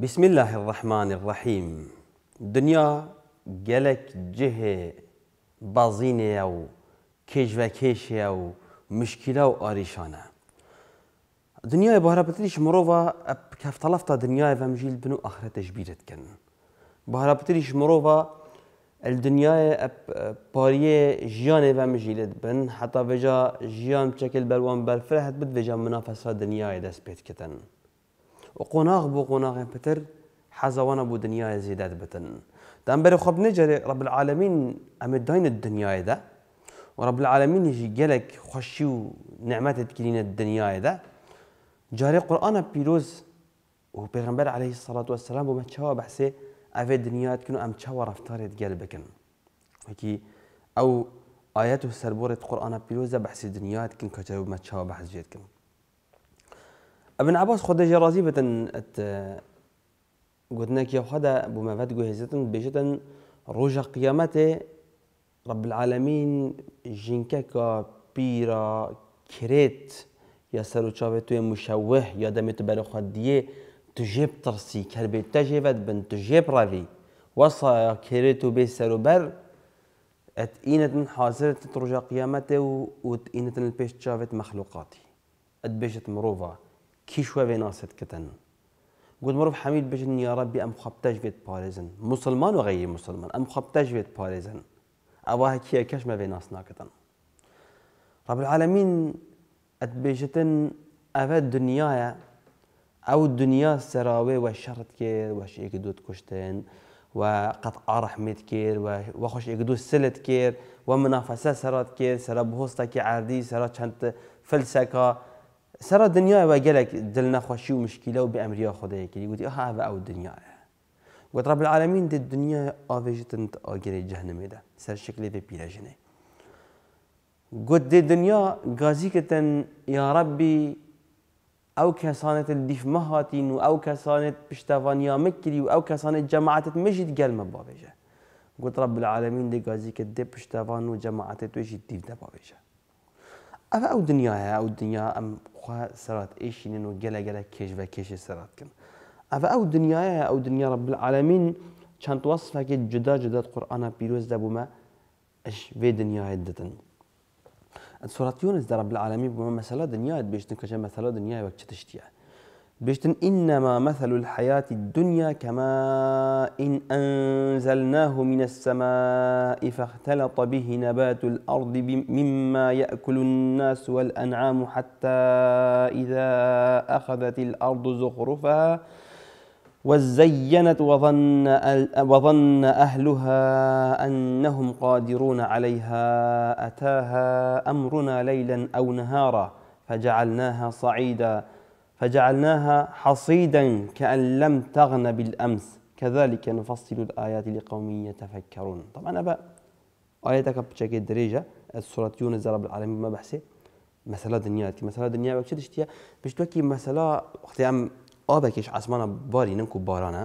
بسم الله الرحمن بازينة أو كيش وكيش أو مشكلة أو أريشانة دنيا و بتريش مروفا كيف مرۆڤە دنيا دنیای بنو بن تجبيرت كن بیرتکەن بارەپتریش مروفا الدنيا پاریە جيان ڤەمژیلت بن حتى بجا جيان بشكل بلوان بەرفرە بد بت منافسة دنيا دس بيت كتن وقناغ بو قناغ بتر حزوانا بو دنيا زيدات بتن دام بري خب نجري رب العالمين ام داين الدنيا دا ورب العالمين يجي جلك خشي ونعمات تكلين الدنيا دا جاري قرآن بيروز وبيغمبر عليه الصلاة والسلام وما تشوى بحسي أفي دنيا تكونوا أم تشوى رفتارة قلبكن هكي أو آياته سربورة قرآن بيروزة بحسي دنيا تكن كتاب ما تشوى بحس جيتكن ابن عباس خود جرازی بتن ات گوتنکی خود بو مفت گوهزتن بیشتن روجا قیامت رب العالمین جنکه کا پیرا کرت یا سر و چاوه توی مشوه یا دمی تو برای خود دیه تو جیب ترسی کر به تجیبت بن تو جیب روی وصا كريتو و به بر ات اینت حاضرت روجا قیامت و ات اینت پیش چاوت مخلوقاتی ات بیشت مروفا کیشوە بێ ناسەتکردن گوتمەڕف قلت بژن حميد بجن يا ربي ام مسلمان بيت باريزن مسلمان وغير مسلمان ام پارێزن بيت باريزن اباها كي ناسناکردن ما العالمین ئەتبێژتن ئەوە دنیاە ئەو دنیا سەراوێ وە شەڕت کرد وەش ئێک دوت کوشتن و قەت ئاڕەحمێت کرد وە خۆش ئێک دوو سلت كير ومنافسة سرات كير کرد سەرە بهۆستەکی عردی سەرا چەند فلسەکە سر دنیا و گلک دل نخوشی و مشکل او به امریا خدایی کردی گویی آها و او دنیا و رب العالمین دل دنیا آویجتن آگری جهنم ده سر شکلی به پیرجنه گوت دل دنیا گازی کتن یا ربی او کسانت دیف الديف مهاتين او کسانت كسانت بشتافانيا و او کسانت جماعتت مجد قال مبابيجه گود رب العالمين دي قازيك الدب بشتافان وجماعتت وجد ديف دبابيجه او دنيا دنیاە ئەو دنیا ئەم خوا سەرات ئێشینن كيش گەلەگەلە سرات كن کێشی او دنيا ها او دنيا رب العالمين كان چەند وەصفەکە جدا جدا جدات بيروز دابو ما ئەش في دنيا هدتن سورة يونس دا رب العالمين بما مثلا دنيا هد بيشتن كجا مثلا دنيا وقت تشتيا بيشتن إنما مثل الحياة الدنيا كماء إن أنزلناه من السماء فاختلط به نبات الأرض مما يأكل الناس والأنعام حتى إذا أخذت الأرض زخرفها وزينت وظن, وظن أهلها أنهم قادرون عليها أتاها أمرنا ليلا أو نهارا فجعلناها صعيدا فجعلناها حصيدا كأن لم تغن بالأمس كذلك نفصل الآيات لقوم يتفكرون طبعا أبا آياتك بشكل دريجة السورة يونس رب العالمين ما بحسي مسألة دنيا مسألة دنيا بك شدش تيا بش توكي مسألة اختي أم آبكش عسمانا باري ننكو بارانا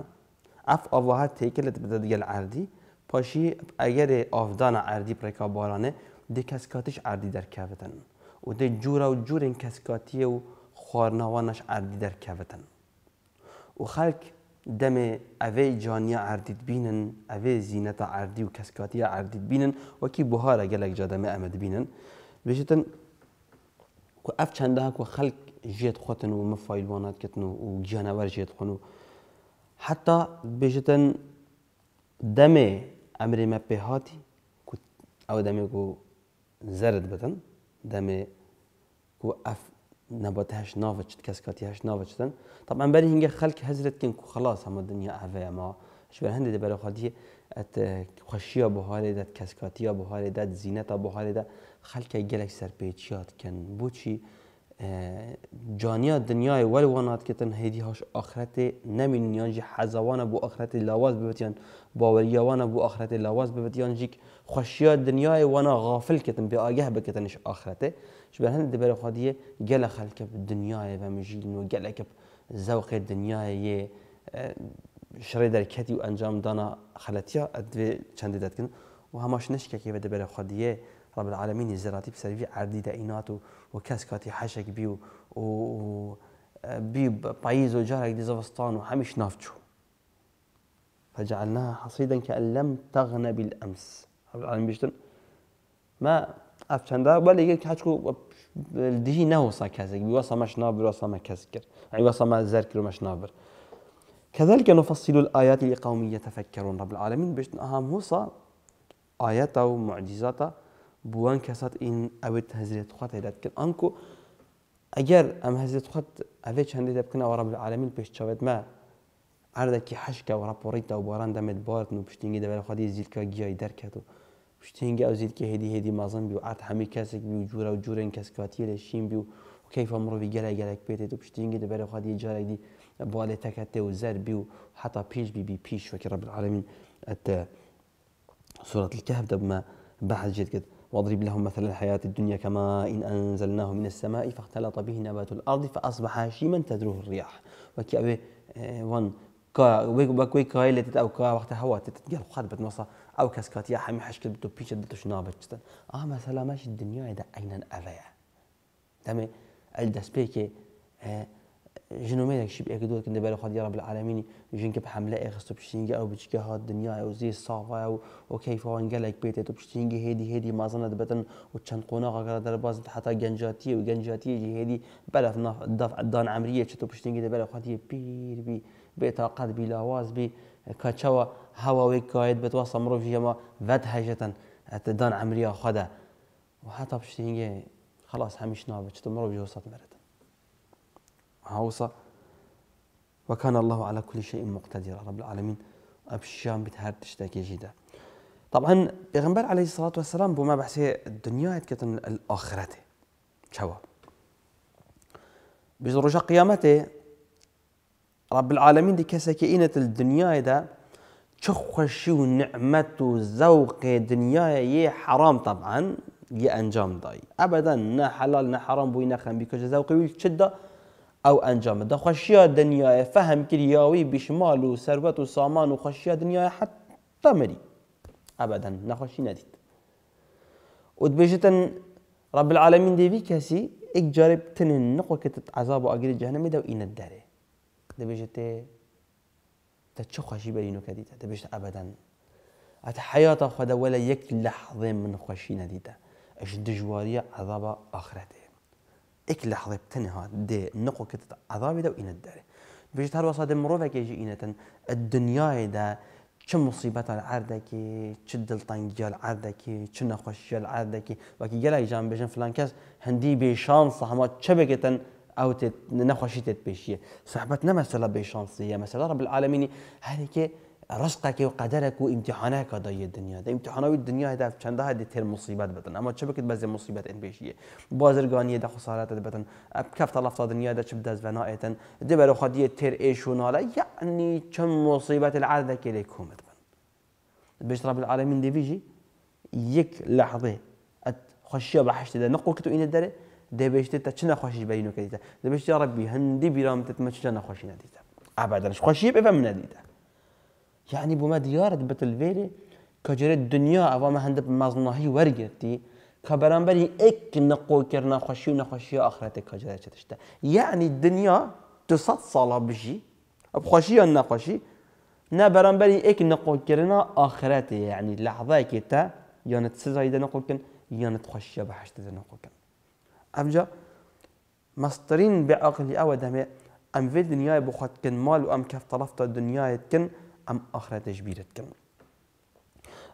اف آواهات تيكلت بدأت قل عردي پاشی اگر آفدان عردي بركا بارانه دي کسکاتش عردي در كافتن و دی جورا و جور و خواردنەوانەش ئاردی دەرکەوتن و خلق دم ئەوەی جانیا ئاردیت بینن ئەوێ زیینەتە ئاردی و کەسکاتیە ئاردیت بینن وەکی بهارە گەلێک جا دەمە ئەمە بینن بشتن و اف چنده خەک ژێت خلق جید خوتن و مفایل ژێت کتن و جید خونو حتی بشتن دم ئەمرێمە مپهاتی او دمی و زرد بتن دمی و ئەف نباتهاش نافج کسکاتیهاش نافج طبعا بری هنجا خلق کن کنکو خلاص هم دنیا عفا ما اش هندی دی خشیا خالتي ات خشيا بهالي دات كسكاتيا بهالي دات زينتا بهالي داد خلق جلك جانیا دنیای ول وانات کتن هیدی هاش آخرت نمین نیان یعنی جی حزوانه بو آخرت لاواز ببتیان باوریوانه بو آخرت لاواز ببتیان جیک خوشیا دنیای ونا غافل کتن به آگه بکتنش آخرته شبه هند دبر خاديه قال خلك بالدنيا بمجيل وقالك بذوق آه، شرای در کتی و انجام دانا خلتيا ادوي چند داد دات كن وهماش نشكه كي بدبر خاديه رب العالمین العالمين زراتي بسرفي عردي دائناتو وكاسكاتي حشك بیو و, بی پاییز و بي بايز وجارك و همیش نافچو فجعلناها حصيدا كأن لم تغن بالأمس رب العالمين بيشتن ما ولی یک هچ کو لەگەر نه وسا نەوەسا بی وسا مش نابر وسا وەسەمە کەس کرد عیوەسەمە زەر مش نابر كذلك نفصل الآيات لقوم يتفكرون رب العالمين باش أهم هوصة آياتا معجزات بوان كسات إن أبد هزريت خوات هيدات كن أنكو أجر أم هزريت خوات أبد شان ديت بكنا ورب العالمين باش تشابت ما عردكي حشكة ورابوريتا وبوران دمت بارتن وباش تنجي دبال خواتي زيد كا جياي دركاتو شتێنگە ئەوزیت کە هێدی هێدی مازم بی و ئات هەمی کەسێک بی و جوورە و جوورن کەسکاتیە لە شین بی و کەیفە مرۆڤی گەلای گەلێک پێێت و پشتینگە دەبەر خواادی جارێکی بۆڵێ تەکەتێ و زەر بی و حتا پێش بیبی پیش وەکی ڕب العالمین ئەتە سورة الكهف ما بحث جد قد واضرب لهم مثل الحياة الدنيا كما إن أنزلناه من السماء فاختلط به نبات الأرض فأصبح هشيما تذروه الرياح وكي أبي اه، وان كا ويك ويك كايلة أو كا وقت هوا تتقل خاد بتنصه او كاسكات يا حمي حشك بدو بيش دتو شنابك جدا اه مثلا ماش الدنيا اذا اين الاريا تمي الدس اه، بيك جنو ميدك شي بيك دوك ندبل خد يا رب العالمين جنك بحمله اي خصو او بشكا هاد الدنيا او زي صافا او وكيف هو انقلك بيتي تو بشينغ هيدي هيدي ما ظنت بتن وشان قوناغا غا درباز حتى جنجاتي وجنجاتي جي هيدي بلا في الدان عمريه تو بشينغ دبل خد بير بي بيتا قد بلا واز بي کەچەوە هەواوەی کایت بێت وا سەمرۆژ ئەمە ڤەت هەژێتەن ئەتدان ئەمریا خۆدا و حتا پشتینگێ خلاص هەمیش نابێت چ مرۆژ وسەت مرێتن هاوسە وكان الله على كل شيء مقتدر رب العالمين أبشام بتهار تشتكي جدا طبعا بيغنبر عليه الصلاة والسلام بما بحثي الدنيا كتن الآخرة شوا بجد رجا قيامته رب العالمين دي كسكينة الدنيا ده تشخشي ونعمة وذوق دنيا يي حرام طبعا يا انجام داي ابدا نا حلال نا حرام بوينا خم بيكش ذوقي ويل او انجام ده خشيا دنيا فهم كرياوي بشمال وثروة وسامان وخشيا دنيا حتى مري ابدا نا خشي نديت ودبيجتن رب العالمين دي بي كاسي اك جارب تنن نقوة كتت عذاب واجري جهنم ده وين الداري دەبێژێت تێ تە چه خۆشی بەرین و کە دیتە دەبێت ئەبدەن ئەتە حیاتە خۆدەوە لە یەک لە حڵێ من خۆشی نەدیتە ئەش دژواریە عذابە ئاخرەتێ ئێک لە حڵێ تەنها دێ نەقۆکت عذابی دە و ئینە دەرێ بێژێت هەروەسا دە مرۆڤێکێژی ئینەتەن دنیاێدا عرده کی چه نخوشی ال عرده کی نەخۆشیال عردەکی وەکی گەلای جان بێژن فلانکەس هەندی بێشان سەحمات چە بگێتن او نخوشي تتبشي صحبتنا مثلا بشانسيه مثلا رب العالمين هذيك رزقك وقدرك وامتحانك هذا الدنيا ده امتحان الدنيا هذا چند هاي تر مصيبات بدن اما تشبكت بعض مصيبات ان بيشيه بازرگانيه ده خسارات بدن كفت الله فتا دنيا ده چب دز ونايت ده برو خدي تر ايش ونالا يعني چم مصيبات العاده كي لك همت بن بيش رب العالمين دي بيجي يك لحظه خشيه بحشت ده نقوكتو ان الدره دەبێشتێت تا چ نەخۆشی بەینو کەیتە دەبێشتی ڕبی هەندی بیرامتت مە چە نەخۆشی نەدیتە ئابادانش خۆشی بێ من نەدیتە یعنی بۆمە دیارت بتلێرێ کە جێت دنیا ئەوامە هەندە مازناهی وەرگرتی کە بەرامبەری ئەک نەقۆکرد نەخۆشی و نەخۆشی ئاخرەتێک کەجارێت چتشتە یعنی دنیا 200 ساڵە بژی بخۆشی یان نەخۆشی نه بەرامبەری ئەک نەقۆکردنا ئاخرەتی یعنی لەحظایکێتە یانت سزایدا نەقۆکن یانت خۆشیە نقو نەقۆکن افجا مصدرين بعقلي او دمي ام في الدنيا بخط كن مال وام كف طرفت الدنيا يتكن ام اخرة بيرت كن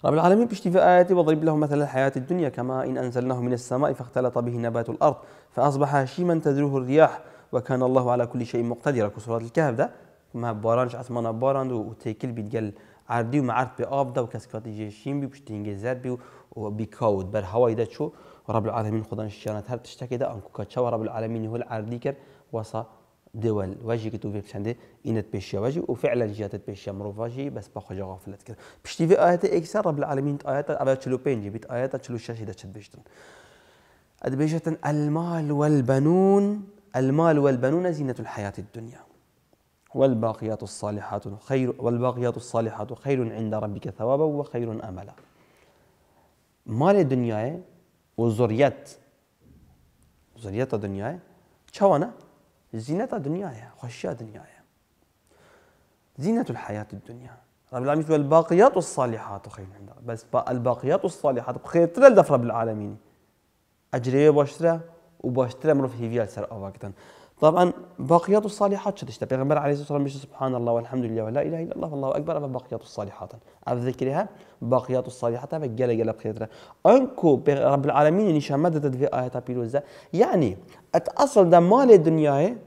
رب العالمين بيشتي في آياته واضرب لهم مثل الحياة الدنيا كما إن أنزلناه من السماء فاختلط به نبات الأرض فأصبح هشيما تذروه الرياح وكان الله على كل شيء مقتدرا كسورة الكهف ده ما بارانش عثمان باران وتيكل بيتقل عردي ومعرض بآب ده وكسكات جيشين بي بيشتي زربي وبيكاود بر هواي ده شو ورب العالمين خدان شيران هر تشتكي ده أنكو كتشا ورب العالمين هو العرضي كر وصا دول واجي كتو في بشنده إنت بيشيا واجي وفعلا جاتت مروف واجي بس بخوجا غفلت كر بشتي في آيات إكسر رب العالمين آيات أبا تشلو بينجي بيت آيات تشلو شاشي ده بشتن اد بشتن المال والبنون المال والبنون زينة الحياة الدنيا والباقيات الصالحات خير والباقيات الصالحات خير عند ربك ثوابا وخير أملا مال الدنيا وذريت ذريت دنیای چونه زینت دنیای خوشی دنیای زينة الحياة الدنيا رب العالمين والباقيات الصالحات خير عند بس الباقيات الصالحات بخير ترى رب العالمين أجري باشتره وباشترى مروف هيفيات سر أوقاتا طبعا باقيات الصالحات شدشت بيغمر عليه الصلاه والسلام سبحان الله والحمد لله ولا اله الا الله والله اكبر اما باقيات الصالحات على ذكرها باقيات الصالحات هذا قال قال بخيرة انكو رب العالمين اني شمدت في ايه بيلوزا يعني اتاصل ده مال الدنيا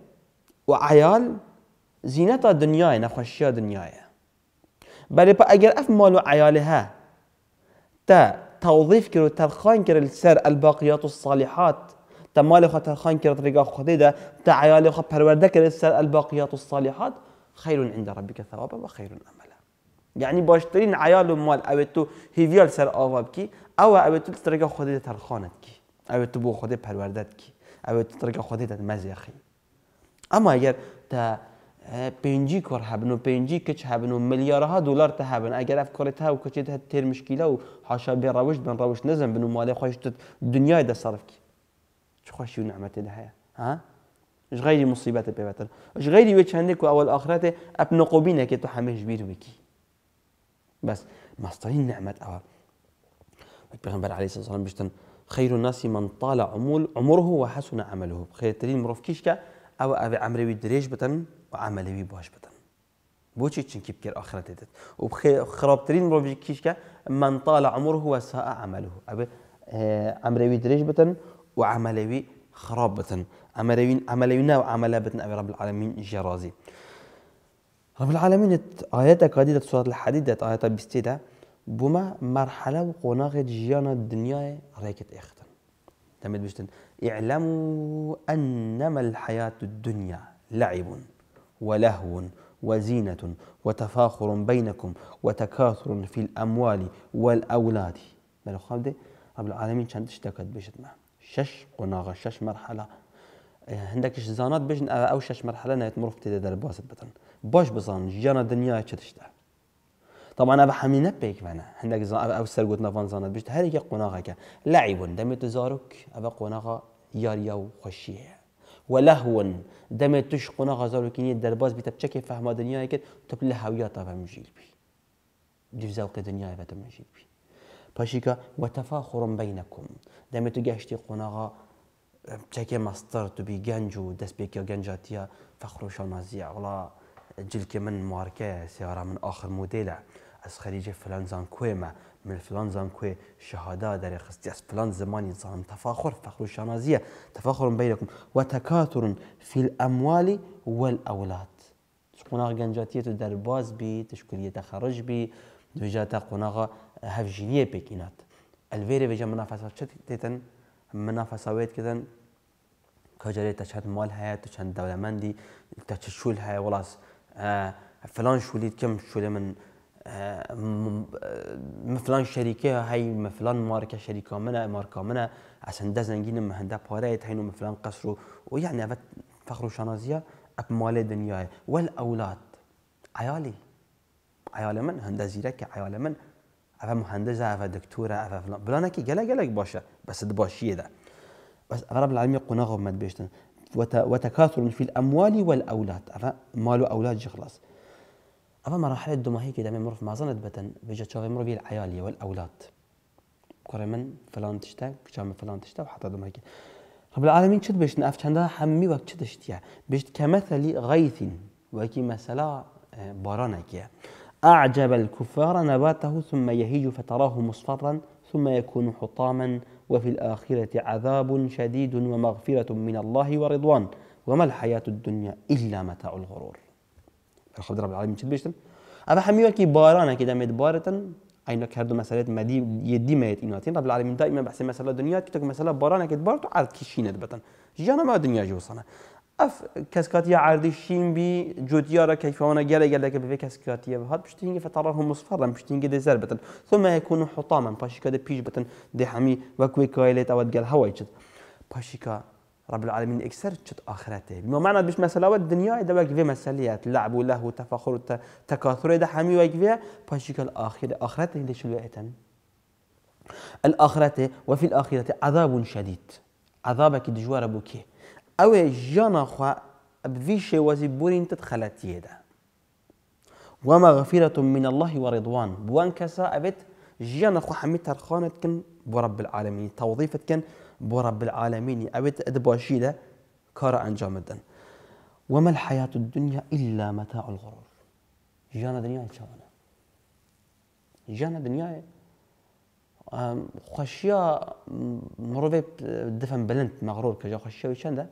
وعيال زينتها دنيا نخشيا دنيا بل اجر اف مال وعيالها تا توظيف كرو تلخان كرو السر الباقيات الصالحات تمال مال خود كرت کرد رگا خودی دا تا عیال خود پرورده کرد سر الصالحات خير عند ربك ثوابا وخير املا يعني باشترين عيال عیال و مال او تو هیویال سر آواب او او تو ترگا خودی ترخانت كي او بو خدي برور کی او تو ترگا خودی داد مزیخی اما اگر تا آه، پنجی کار هبن و پنجی کچ هبن و میلیارها دلار ته هبن اگر اف کارت ها و کچی ته تیر مشکیله و حاشا به روش بن روش نزن بنو و مال خوش دنیای ده صرف کی خوشی شو نعمت ده ها اش غیری مصیبت پی بتر اش غیری و چنده کو اول آخرت اپ نقوبینه که تو همش بیر بس مصدرین نعمت اول پیغمبر علیه الصلاه والسلام بشتن خير الناس من طال عمول عمره وحسن عمله خير ترين مروف كيشكا او ابي عمري بدريج بتن وعملي بي باش بتن بوشي تشنكي كير اخرته دت وخراب ترين مروف كيشكا من طال عمره وساء عمله ابي آه، عمري بدريج بتن وعملوي خرابة عملوين عملوينا وعملا بتن أبي رب العالمين جرازي رب العالمين آيات قديدة سورة الحديدة آيات بستيدة بما مرحلة وقناغة جيانا الدنيا ريكت إختن تمت بشتن اعلموا أنما الحياة الدنيا لعب ولهو وزينة وتفاخر بينكم وتكاثر في الأموال والأولاد ملو خالد رب العالمين كانت اشتكت بشت معه شش قناغ شش مرحلة هندك إيه، زانات باش او شش مرحلة نهاية مرفت إذا دار باس بطن باش بزان جانا دنيا چتشتا طبعا أنا بحمي نبيك فانا هندك زان او سر قوتنا نفان زانات باش هريك قناغ كا لعب دم تزارك ابا قناغ ياريا وخشيه ولهو دم تش قناغة زاروكيني در باس بيتا بچكي فهم دنيا كت تبلها وياتا فهمجيل بي دي في ذوق دنيا فتمجيل بي پاشیکە وەتەفاخڕم بینەکم دەمێت تو گەشتی قۆناغا چەکێ مەستەر توبی گەنج و دەست پێکە گەنجاتیە فەخر و شەمازیە وڵا جلکە من مارکەیە سێوارا من آخر مودێلە ئەس خەریجێ فلانزان ما من فلانزان کوێ شەهادا دەرێخستی از فلان زمانی زانم تفاخر فخر و شانازیە تەفاخرم بینەکم وەتەکاتورن الأموال ئەموالی وەل ئەولات قۆناغ گەنجاتیە و دەرباز بی تشکلیە تەخەڕژ بی دوژاتە قۆناغا هفجينيه بيكينات الفيري بيجا منافسه شت تتن منافسه ويت كدن كجري تشهد مال هيا تشهد دولة مندي تششول های ولاس اه، فلان شوليت کم شول من اه، مفلان شریکه های مفلان ماركة شركة منا ماركة منا عشان دزنگین زنجين مهندا باريت هينو مفلان قصرو یعنی وقت فخر شنازية أب مال دنیای ول اولاد عیالی عیال من هندزیره که عیال من ئەە مهندس ئەە دکتورە ئەە فلان بلا نکی گله گله باشه بس باشە بەسد باشیەدا بەس ئەرب العالمی قونەغمەت بێشتن وتكاثر في الأموال والأولاد أفا مال اولاد خلاص أفا مراحل ماهی که من مرف معزنة بتن بيجا تشاغي مرفي العيالية والأولاد من فلان تشتا كشام فلان تشتا وحتى دماهي كده رب العالمين شد بيشتن أفتشندا حمي وقت شد اشتيا بيشت كمثل غيث وكي مثلا آه، بارانك يعني أعجب الكفار نباته ثم يهيج فتراه مصفرا ثم يكون حطاما وفي الآخرة عذاب شديد ومغفرة من الله ورضوان وما الحياة الدنيا إلا متاع الغرور الحمد رب العالمين چه بيشتم أبا حميوه كي بارانا که دمید بارتن اینا که مسألة دو يدي ما یدی میت رب العالمين دائما بحسن مسألة دنيا که تو مسئله بارانه که بارتو عرض کشینت بطن جانا ما دنيا جوصنا اف كاسكاتيا شين ئەف کەسکاتیە عردیشین بی جودیارە کەیفەوەە گەلە گەلەکە كاسكاتيا هاد باش پشتینگە فترة هم مسفەڕم پشتینگە دەزەر بتن ثمە هەکوون و حوتامن پاشیکە دە پیش بتن حمي وكوي كايلت اوت گەل هەوای چت پاشیکە رب العالمين اكسر تشت اخرته بما معنى باش مساله الدنيا اذا في مساليات لعب وله وتفاخر وتكاثر اذا حمي واقف باشيك الاخره اخرته ليش الوقتن الاخره وفي الاخره عذاب شديد عذابك دجوار ابوكي او جانا خوا شوازي وزبورين تدخلت يدا ومغفرة من الله ورضوان بوان كسا أبت جانا خوا حميتها الخانة كن برب العالمين توظيفتكن كن برب العالمين أبت أدبوشيدة كارا أنجام الدن وما الحياة الدنيا إلا متاع الغرور جانا دنيا شوانا جانا دنيا خشيا مروفي دفن بلنت مغرور كجا خشيا وشان ده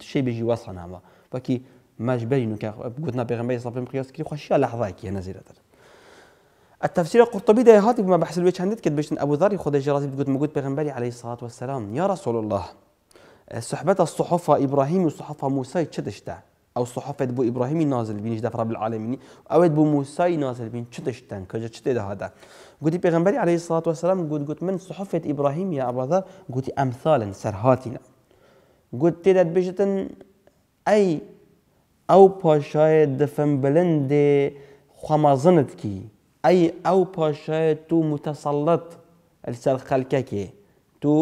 شيء بيجي وصلنا ما باكي ماش بينو قلنا بيغمبري صلى الله عليه وسلم خوشي على لحظاك يا نزيلة التفسير القرطبي ده هاتي بما بحسب الوجه عندك كد بيشن ابو ذر خد جراتي بتقول موجود بيغمبري عليه الصلاه والسلام يا رسول الله صحبة الصحفة ابراهيم والصحفة موسى تشدشتا او صحفة بو ابراهيم نازل بين جدا رب العالمين او بو موسى نازل بين تشدشتا كجا تشد هذا قلت بيغمبري عليه الصلاه والسلام قلت قلت من صحفة ابراهيم يا ابو ذر قلت امثالا سرهاتنا Gotiret bijtin ey ew paşayê difin bilindê xwemezin dikî. Ey ew paşayê tu mutesellet li ser xelkekê. Tu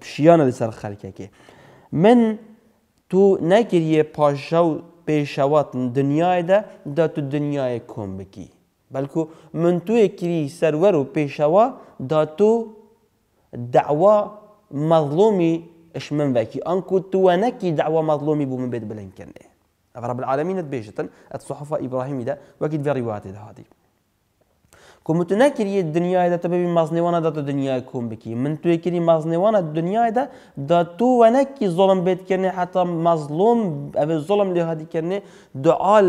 pişiyan li ser xelkekê. Min tu nekiriye paşa û pêşevat dinyayê de da tu dinyayê kom bikî. بلکو من توی کری سرور و پیشوا دا تو دعوا مظلومی اش من باكي انكو تو نكي دعوة مظلومي بو من بيت بلين كان رب العالمين تبيجتن الصحفة إبراهيم ده وكيد في روايات هذه كم تنكري الدنيا دا تبي مزني وانا دا الدنيا كوم بكي من تو يكري مزني وانا الدنيا دا دا تو ونكي ظلم بيت كني حتى مظلوم أبي الظلم لهذه كني دعال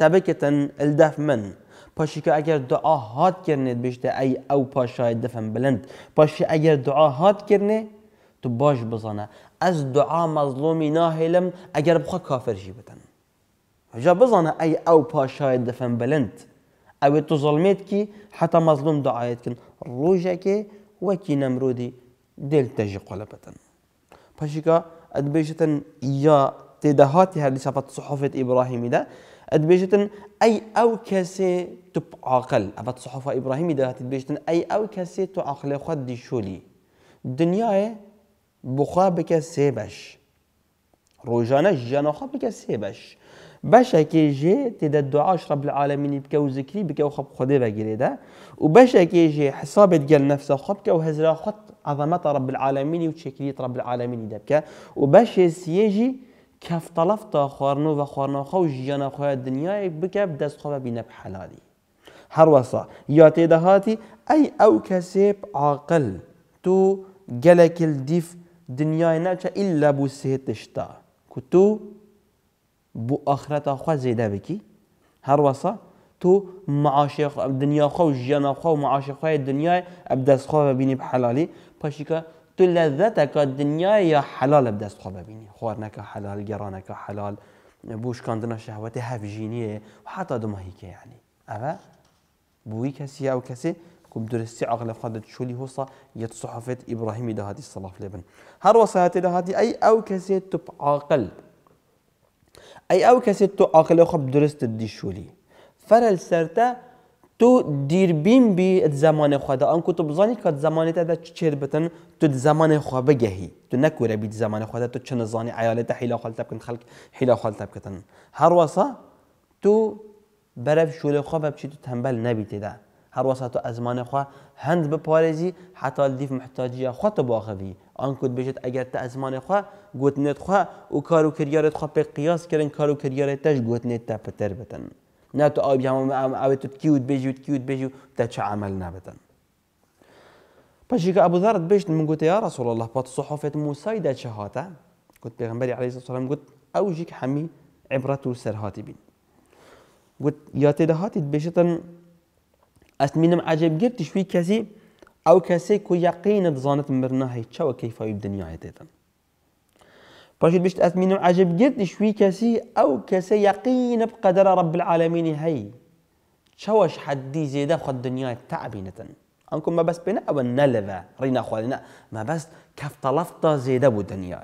تبكتن الدف من پاشی که اگر دعا هات کرنید بشته ای او پاشای دفن بلند پاشی اگر دعا هات کرنه تو باش بزنه از دعا مظلومی ناهلم اگر بخوا کافر جی بتن جا بزنه ای او پاشای دفن بلند او تو ظلمت کی حتی مظلوم دعایت کن روژه که وکی نمرودی دل تجی قلبتن پاشیکا ادبیشتن یا تدهاتی هر لشفت صحفت ابراهیمی ده ادبيجتن ای او کسی تو عاقل افت صحفه ابراهیمی ده ادبيجتن ای او کسی تو كاسي خود دی شولی دنياي بخوا بکە سێ بەش. ڕۆژانە ژیانەخوا بکە سێ بەش. بەشێکێژێ تێدە دوعاش ڕب رب عاالمینی بکە و زیکری بکە و خەب خودێ بەگرێدا و بەشێکێژێ حسابێت گەل نەفسە خۆ بکە و هەزرا خۆت عظەمەتە ڕب العاالمینی و چێکریت ڕب العاالمینی دەبکە و خورنو سێژی کەفتەڵف تا خواردن و بە خواردنەخە و ژیانە خۆیان دنیایەک بکە دەستخۆە بینە اي او یا عاقل تو گەلەکل الديف دنیای نچه الا بو سهتش تا تو بو آخرت خوا زیده بکی هر وصا تو معاش دنیا خو جیان خو معاش خو دنیا ابدست خو ببینی بحلالی پاشیکا تو لذتك الدنيا يا حلال بدست خو ببینی خورنك حلال گرانك حلال بوش کندن شهوت هفجینیه و حتی دمهیکه یعنی يعني. اوه بوی کسی او کسی درستي عقل خد شولي هوسا يت صحفة إبراهيم ده هذه الصلاة لبن هر وصيات ده هذه أي أو كسيت تب عاقل أي أو كسيت تو عاقل خب درست دي شولي فرل سرتا تو دير بيم بي ات زمان خدا آن كتب زاني كت زمان تدا تشير بتن تو زمان خوا بجهي تو نکوره بیت زمان خدا تو چند زانی عیال تا حیلا خالت بکن خلق حیلا خالت بکن هر وصا تو برف شول خواب بچی تو تنبل نبیتی ده هەروەسا تۆ ئەزمانە خوا هەند بپارێزی حتا دیف محتاجیە خوا باخوی آن ئانکوت بژێت اگر تە ازمان خوا گوتنێت خوا و کار و کریارێت خوا پێ قیاس کرن کارو و کریارێت گوت نت تا پتر بتن نه تۆ ئاوی ئەوێت تو کیوت بێژی و کیوت بێژی و تا چ عمل نابن ابو ئەبوزارت بشت من گوت یا رسول الله پات صحافت موسایدا چه هاتە گوت پێغمبەری علیه السلام گوت او ژیک هەمی عبرەت و سەرهاتی بین گوت یا تێدا هاتیت أتمنى عجب قرت شوي كسي أو كسي كو يقين تزانت مرنا هي تشاو كيف يبدنيا عيتيتن باش باش أتمنى عجب قرت شوي كسي أو كسي يقين بقدر رب العالمين هي تشاوش حدي زيادة خد الدنيا تعبينة أنكم ما بس بنا أو نلذا رينا خوالنا ما بس كف طلفتا زيادة بو الدنيا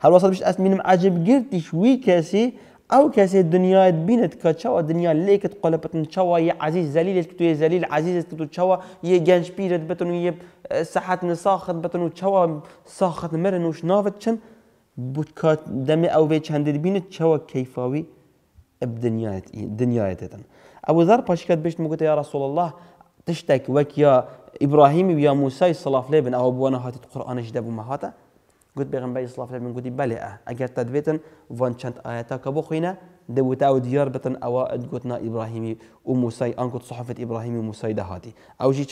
هل وصل باش أتمنى عجب قرت شوي كسي او کسی الدنيا بينت كتشوا چوا ليك لیکت قلبتن يا عزيز عزیز كتو يا یه عزيز كتو تشوا يا یه بيرد بتنو يا یه صحت نساخت بتن و ساخت مرن وش شنافت چن بود که دم او به چند بينت تشوا كيفاوي بدنيات دنيات تتن ابو ذر باش كات بيش مقلت يا رسول الله تشتك وك يا ابراهيم ويا موسى صلاف ليبن او بوانا هات القران اجدب ما هاته گوت پێغمبەری سڵافلێ من گوتی بەلێ ئەگەر تا دەبێتن ڤان چەند ئاەتە کە بۆ خوێنە دەوتا و دیار بتن ئەوە ئەگوتنا ئیبراهیمی و موسای ئەنگوت صحفت ئیبراهیمی و موسای داهاتی ئەوژی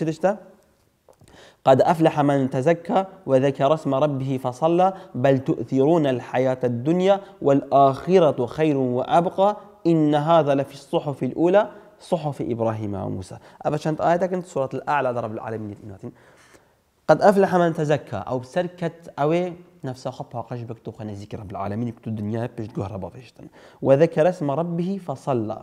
قد أفلح من تزكى وذكر اسم ربه فصلى بل تؤثرون الحياة الدنيا والآخرة خير وأبقى إن هذا لفي الصحف الأولى صحف إبراهيم وموسى أبا شانت آياتك كنت سورة الأعلى رب العالمين قد أفلح من تزكى أو سركت أوي نفسه خبها قش بكتو خنا زيك رب العالمين بكتو الدنيا باش تقهر بافيشتن وذكر اسم ربه فصلى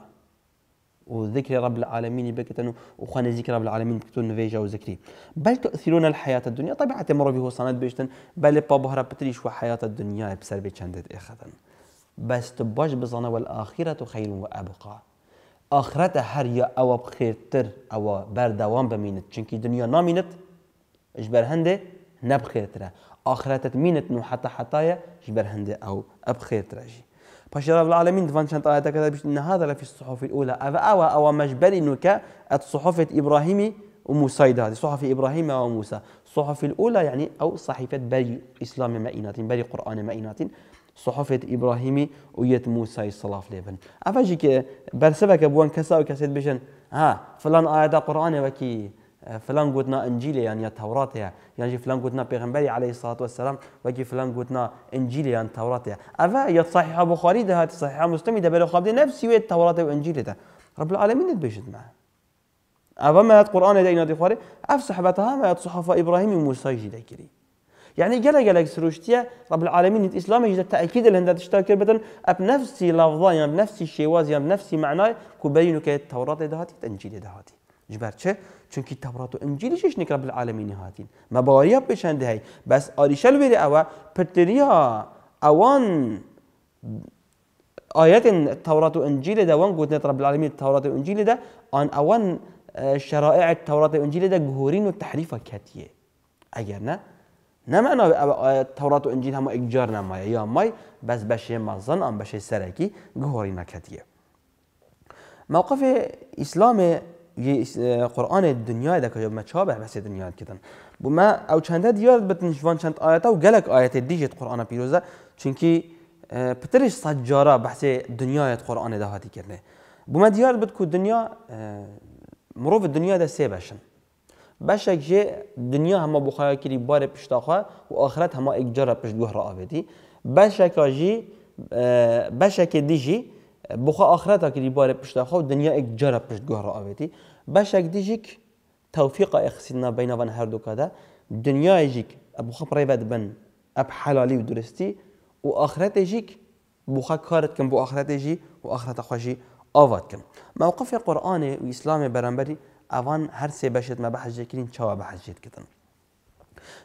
وذكر رب العالمين بكتن وخنا زيك رب العالمين بكتو نفيجا وذكري بل تؤثرون الحياة الدنيا طبعا تمر به صنات بيشتن بل بابهرة تريش وحياة الدنيا بسر شندت إخذن بس تباش بزنا والآخرة خير وأبقى آخرت هر یا او بخیرتر او بردوام دوام بمینت چونکی دنیا نامینت اجبر هنده نبخيترا آخرتت مينت نو حتى حتايا جبر هندي أو أبخيترا جي باش رب العالمين دفن شانت آيات كذا بيش إن هذا لفي الصحف الأولى أو أو أو مجبري نوكا الصحف إبراهيمي وموسى هذه صحف إبراهيم وموسى الصحف الأولى يعني أو صحيفة بري إسلام مئينات بري قرآن مئينات صحفة إبراهيم ويت موسى الصلاة لبن أفاجي كي برسبك أبوان كسا وكسيت بيشن ها فلان آية قرآن وكي فلان قلتنا انجيل يعني يا يعني فلان قلتنا بيغمبري عليه الصلاه والسلام وكي فلان قلتنا انجيل يعني توراة افا يا صحيحه بخاري ده صحيحه مسلم ده بلا خابدي نفسي ويت التوراة وانجيل ده رب العالمين تبيشت معه افا ما القران ده ينادي خاري اف صحبتها ما صحفه ابراهيم وموسى يجي كري يعني قال قال سروشتيا رب العالمين الاسلام يجد التاكيد اللي عندها تشتاكر بدن اب نفسي لفظا يعني بنفسي الشيواز يعني بنفسي معناه كبينك التوراة ده هاتي الانجيل ده جبرچه چونکی تورات و انجیلشش نکرب العالمین هاتین مباریا پیشنده هی بس آریشل ویری او پتریا، اوان آیات تورات و انجیل ده وان گوتنه رب العالمین تورات و انجیل ده آن اوان شرائع تورات و انجیل ده گهورین و تحریف کتیه اگر نه نه معنا تورات و انجیل هم اجار نمایه یا مای بس بشه مزن آن بشه سرکی گهورین کتیه موقف اسلام قرآن دنیا ده که ما چابه بس دنیا کدن بو ما او چنده دیار بتن جوان چند آیت او گلک آیت دیجت قرآن پیروزه چونکی پترش سجاره بحث دنیایت قرآن ده هاتی کرنه بو ما دیار بت که دنیا مروف دنیا ده سه بشن بشک جه دنیا همه بخواه کری بار پشتاخواه و آخرت همه اگجاره پشت گوه را آویدی بشک جی بشک دیجی بخو آخرتا بخوا آخرتك اللي بارب بشتاخو دنيا اك جرب بشت جهر آبتي باش اكديجيك توفيق اخسنا بين وان هر دو كذا دنيا يجيك بخو بريفات بن اب حلالی و حلالي ودرستي واخرت يجيك بخو کارت کن بو اخرت جی و آخرت خوشی آوات کن موقف قرآن و اسلام برنبري اوان هر سه بشت ما بحجت كرين چوا بحجت كتن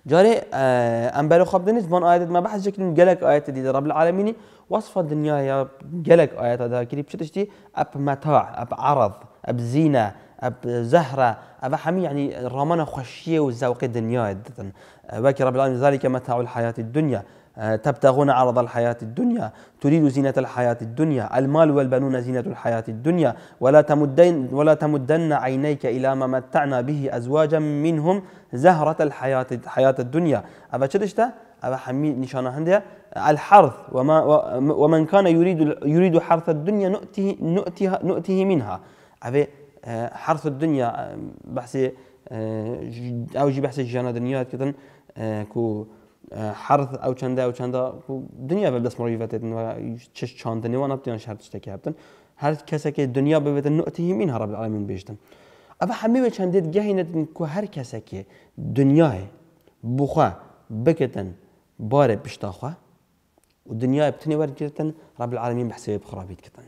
جاري آه أمبالو خبدنيت من آيات ما بحث شكل جلك آيات دي رب العالمين وصف الدنيا يا جلك آيات هذا كليب شتشتي أب متاع أب عرض أب زينة أب زهرة أب حمي يعني رمانا خشية وزوق الدنيا باكي آه، رب العالمين ذلك متاع الحياة الدنيا آه، تبتغون عرض الحياة الدنيا تريد زينة الحياة الدنيا المال والبنون زينة الحياة الدنيا ولا تمدن, ولا تمدن عينيك إلى ما متعنا به أزواجا منهم زهرة الحياة حياة الدنيا أبا شدشتا أبا حمي نشانة هندية الحرث وما ومن كان يريد يريد حرث الدنيا نؤته نؤته نؤته منها أبي آه، حرث الدنيا آه، بحسي أو جي بحسي جانا دنيا كذا كو حرث ئەو چەندە ئەو چەندە دنیا بە و چش چاندنەوە که شار هر کس که دنیا ببێتن نوتیهیمین هەڕب ئامین بێشتن ئەە هەمیوە چەندێت گەهینەتن کو هەر کەسێکی دنیای بخوا بکەن بارێ پیشتاخوا و دنیای بتنی وەرگرتن رب العالمین بەحسێ بخرابیت کتن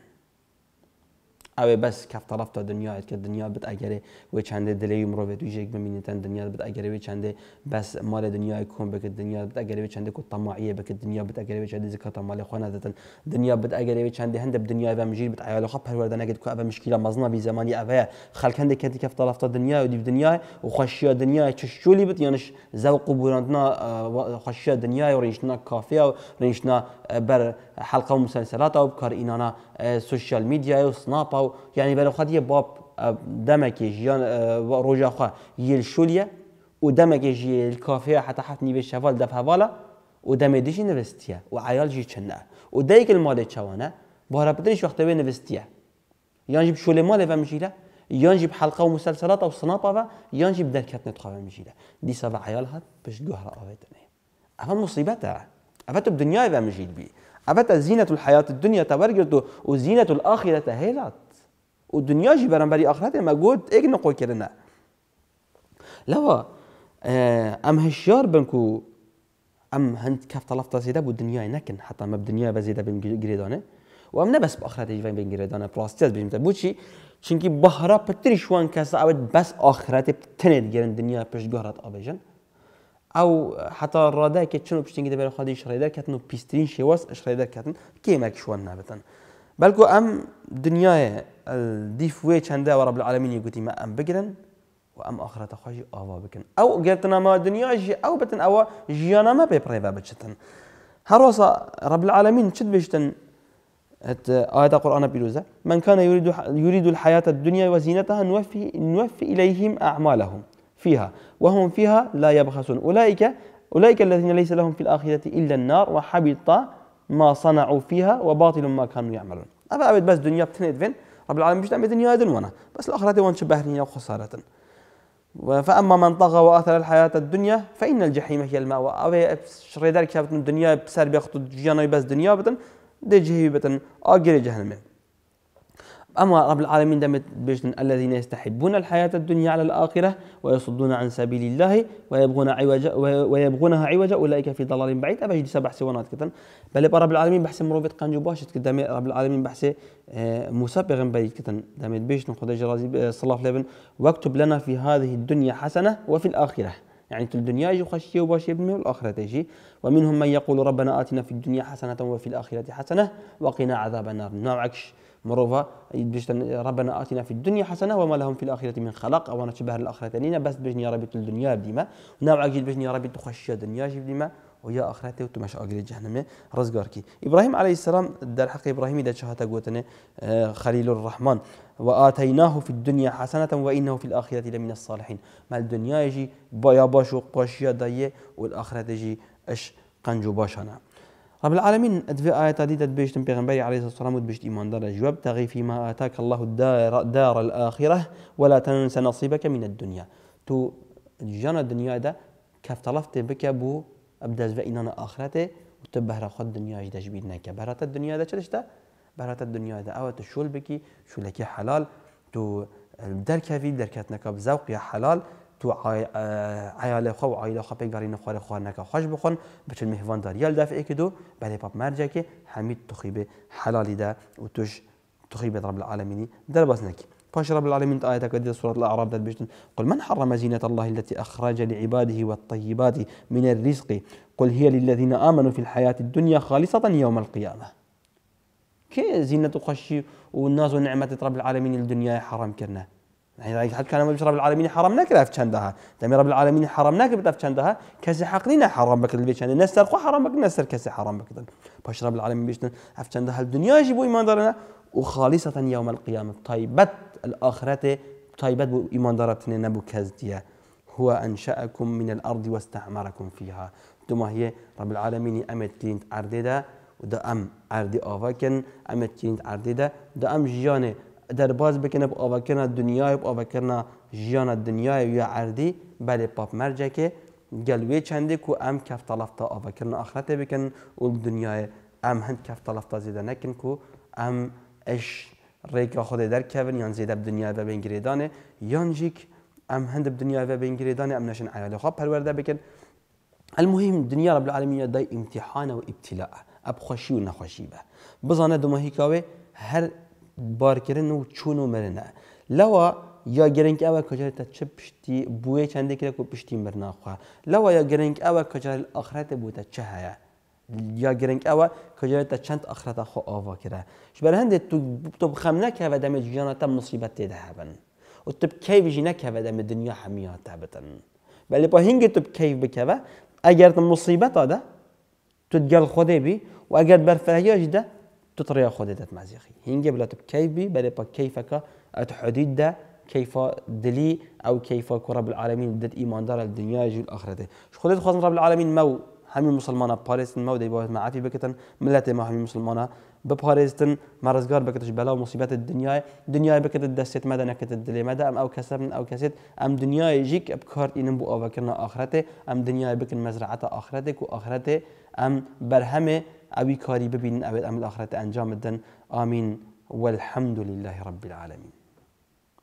او بس کف طرف تا دنیا که دنیا بد اگره و چند دلی مرو به دویجه بمینتن دنیا بد اگره و چند بس مال دنیا کن بک دنیا بد اگره و چند کو طماعیه بک دنیا بد اگره و چند زکات مال خونه دتن دنیا بد اگره و چند هند بد دنیا و مجیر بد عیال خب پروردن اگد کو اول مشکل مزنا بی زمانی اوا خلق هند کدی کف طرف تا دنیا و دی دنیا و خوشیا دنیا چشولی بد یانش ذوق بورندنا آه، خوشیا دنیا و رنجنا کافیه و رنجنا آه، بر حلقه ومسلسلات او بكار انانا اه، سوشيال ميديا او سناب او يعني بلو خدیه باب اه، دمك جیان اه، روجا خو يل شولیه و دمکی جیل کافیه حتی حتی نیوه شوال دف هوالا و دمه دیشی نوستیه و عیال جی چنه و دیک المال تشوانا بارا بدنش وقت به نوستیه يانجيب شو شولی ماله يانجيب حلقه ينجي بحلقة ومسلسلات أو صنابة ينجي بدل كات نتخاف مجيلة دي سبع عيالها باش تقهر أوهيتنا أفا مصيبتها أفا تب دنيا إذا مجيد بي البته زینت الحیات دنیا تبرگرد و, الآخرة زینت الاخرت هیلات و دنیا جی برام بری آخرت ما گود اگن إيه نقو کرنا لوا آه، ام هشيار بنكو ام هند كيف طلبت زيدا بو دنيا نكن حتى ما بدنيا بزيدا بين جريدانه و ام نبس باخرت جي بين جريدانه براستيز بين بوشي چونكي بهرا پتري شوان كسا اود بس آخرت تنت گرن دنيا پشت گهرت آبجن او ئەو حتا ڕادایکە چن پشتنگی دەبێت خادی شڕێدەکەن و پیستترین شێوەست شڕێدەکەن کێمەک شوان ام بەلکو ئەم دنیاە دیفێ ورب العالمين يقولي ما ام بكرا بگرن و ئەم آوا خۆشی او بکەن. ما گرتنامەوە دنیاژی او بتن ئەوە ژیانامە پێی پڕێبە بچتن. هەڕۆسە رب العالمین چت بشتن آية قرآن بيروزة من كان يريد يريد الحياة الدنيا وزينتها نوفي نوفي إليهم أعمالهم فيها وهم فيها لا يبخسون أولئك أولئك الذين ليس لهم في الآخرة إلا النار وحبط ما صنعوا فيها وباطل ما كانوا يعملون أبا أبد بس دنيا فين رب العالمين مش تعمل دنيا دنونا بس الآخرة وان شبهني وخسارة فأما من طغى وآثر الحياة الدنيا فإن الجحيم هي المأوى أبا شريدار كتابة الدنيا بسار بيخطو جيانا بس دنيا بتن جهي بتن أجري جهنم أما رب العالمين دمت بجن الذين يستحبون الحياة الدنيا على الآخرة ويصدون عن سبيل الله ويبغون عوجا ويبغونها عوجا أولئك في ضلال بعيد أبا جدي سبع سوانات كتن بل رب العالمين بحسن مروفيت قنجو باشت كدام رب العالمين آه، موسى بغن بعيد كتن دمت بجن رازي آه، صلى الله عليه واكتب لنا في هذه الدنيا حسنة وفي الآخرة يعني في الدنيا يجي خشية وباشي بني والآخرة تجي ومنهم من يقول ربنا آتنا في الدنيا حسنة وفي الآخرة حسنة وقنا عذاب النار نوعكش نعم، Moreover, ربنا آتنا في الدنيا حسنة وما لهم في الآخرة من خلق أو نتشبه الآخرة لنا بس بجني ربي الدنيا بديما ونوع أجد بجني ربي تخشى الدنيا جيب ديما ويا آخرته وتمشى أجري جهنم رزقاركي إبراهيم عليه السلام دار حق إبراهيم إذا شهت قوتنا آه، خليل الرحمن وآتيناه في الدنيا حسنة وإنه في الآخرة لمن الصالحين ما الدنيا يجي بايا باش وقباش يا والآخرة تجي أش قنجو باشنا رب العالمين أدفي آيات عديدة تنبيغ بيغنبري عليه الصلاة والسلام ودبيشت إيمان دار جواب تغي فيما آتاك الله الدار, دار الآخرة ولا تنسى نصيبك من الدنيا تو جانا الدنيا دا كيف طلفت بك بو أبداز فإننا آخرته وتبهر خد دنيا جدا جبيدنا بهرات الدنيا دا شلشتا برات الدنيا دا أو تشول بكي شو لك حلال تو دركة في دركتنا زوق يا حلال تو اه، عیال خو و خو پیگاری نخوار خو نکه خوش بخون بچه مهوان دار یال دفعه که دو بله پاپ مرجع که حمید تخیب حلالی ده و توش تخيب رب العالمين باز نکی باش رب العالمين آية كدي سورة الأعراف دات بيشتن قل من حرم زينة الله التي أخرج لعباده والطيبات من الرزق قل هي للذين آمنوا في الحياة الدنيا خالصة يوم القيامة كي زينة خشي والناس ونعمة رب العالمين الدنيا حرام كرنه يعني حد كان رب العالمين حرام نکرفت في شندها دمی رب العالمين حرام نکرد في شندها كسي حق حرام بکرد البيت چنده الناس خو حرام بکرد الناس کسی حرام بکرد باش رب العالمين بیشتن في شندها الدنيا دنیا ايمان دارنا وخالصة يوم القيامة طيبت الآخرة طيبت ايمان دارتنا بو نبو كزديا هو انشأكم من الارض واستعمركم فيها دوما هي رب العالمين امت كلينت ارديدا ودأم أردي أوفاكن آواكن امت كلينت ارديدا دأم جياني در باز بکنه با آوا دنیای با جان جیان دنیای یا عردی بله پاپ مرجه که گلوی چندی کو ام کف طلفتا آوا آخرت بکن و دنیای ام هند کف زیده نکن کو ام اش ریک خود در کون یان زیده دنیای و بینگریدانه یان جیک ام هند دنیای و بینگریدانه ام نشن عیال خواب پرورده بکن المهم دنیا رب العالمین دای امتحان و ابتلاء اب خوشی و نخوشی به بزانه دو ماهی هر بارکردن و چون و مرنه لوا یا گرنگ او کجا تا چه پشتی بوی چنده کرد که پشتی خواه لوا یا گرنگ اول کجا آخرت بوده چه هیا یا گرنگ او کجا تا چند آخرت خو آوا کرده شبر تو تو بخم نکه و دمی مصیبت ده هبن و تو کی بجی نکه و دنیا همیات هبتن ولی با هنگ تو کیف بکه اگر مصیبت آده تو دگل خوده بی و اگر برفریاج ده تطري خودت مزيخي هنگه تب بكيفي بلي با كيفك اتحديد ده كيف دلي او كيف رب العالمين بدت ايمان دار الدنيا جو شو خودت خواستن رب العالمين مو همي مسلمانا باريستن مو دي ديبات معافي بكتن ملت ما همي مسلمانا بباريستن مرزقار بكتش بلا ومصيبات الدنيا دنيا بكت دست مدى نكت الدلي مدى ام او كسب او كسيت ام دنيا يجيك بكار انم بو اوكرنا اخرته ام دنيا بكن مزرعه اخرتك واخرته ام برهمه اوي كاري ببين اوي امل اخرت انجام الدن امين والحمد لله رب العالمين